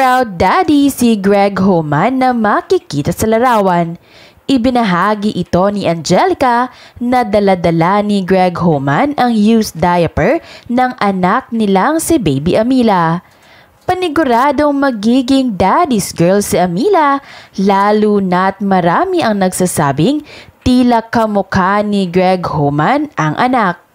proud daddy si Greg Homan na makikita sa larawan. Ibinahagi ito ni Angelica na daladala ni Greg Homan ang used diaper ng anak nilang si Baby Amila. Paniguradong magiging daddy's girl si Amila lalo na't marami ang nagsasabing tila kamukha ni Greg Homan ang anak.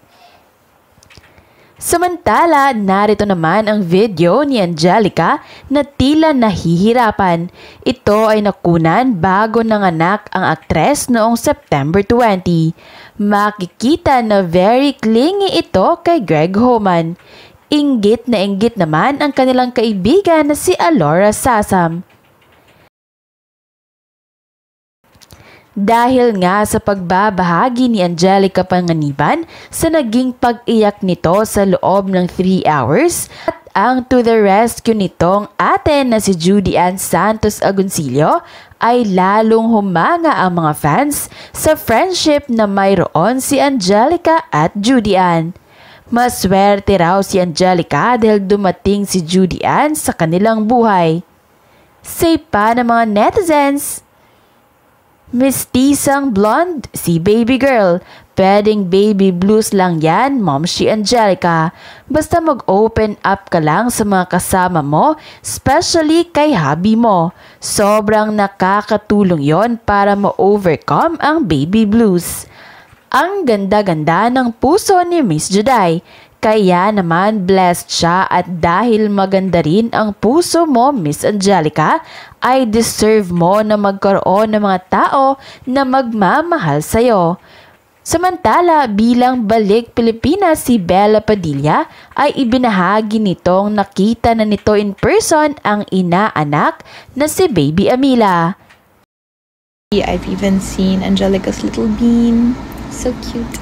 Samantala, narito naman ang video ni Angelica na tila nahihirapan. Ito ay nakunan bago anak ang aktres noong September 20. Makikita na very clingy ito kay Greg Homan. Inggit na inggit naman ang kanilang kaibigan na si Alora Sasam. Dahil nga sa pagbabahagi ni Angelica Panganiban sa naging pag-iyak nito sa loob ng 3 hours at ang to the rescue nitong atin na si Judy Ann Santos Agoncillo ay lalong humanga ang mga fans sa friendship na mayroon si Angelica at Judy Ann. Maswerte raw si Angelica dahil dumating si Judy Ann sa kanilang buhay. Say pa ng mga netizens! Miss Tisang Blonde, si Baby Girl. Pwedeng baby blues lang yan, Mom si Angelica. Basta mag-open up ka lang sa mga kasama mo, especially kay hubby mo. Sobrang nakakatulong yon para ma-overcome ang baby blues. Ang ganda-ganda ng puso ni Miss Juday. Kaya naman blessed siya at dahil maganda rin ang puso mo, Miss Angelica, ay deserve mo na magkaroon ng mga tao na magmamahal sa'yo. Samantala, bilang balik Pilipinas si Bella Padilla ay ibinahagi nitong nakita na nito in person ang ina-anak na si Baby Amila. I've even seen Angelica's little bean. So cute.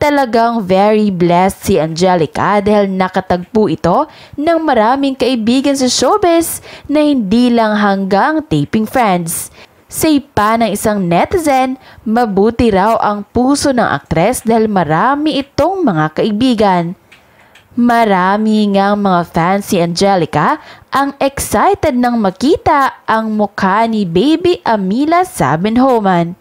Talagang very blessed si Angelica dahil nakatagpo ito ng maraming kaibigan sa showbiz na hindi lang hanggang taping friends. Sa pa ng isang netizen, mabuti raw ang puso ng aktres dahil marami itong mga kaibigan. Marami ngang mga fans si Angelica ang excited nang makita ang mukha ni Baby Amila Sabinhoman.